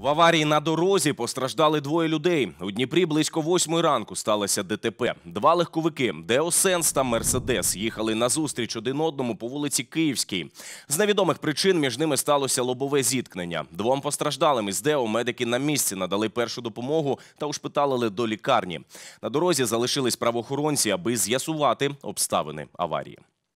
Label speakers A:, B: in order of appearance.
A: В аварії на дорозі постраждали двоє людей. У Дніпрі близько восьмої ранку сталося ДТП. Два легковики Деосенс та Мерседес їхали назустріч один одному по вулиці Київській. З невідомих причин між ними сталося лобове зіткнення. Двом постраждалим із Део медики на місці надали першу допомогу та ушпиталили до лікарні. На дорозі залишились правоохоронці, аби з'ясувати обставини аварії.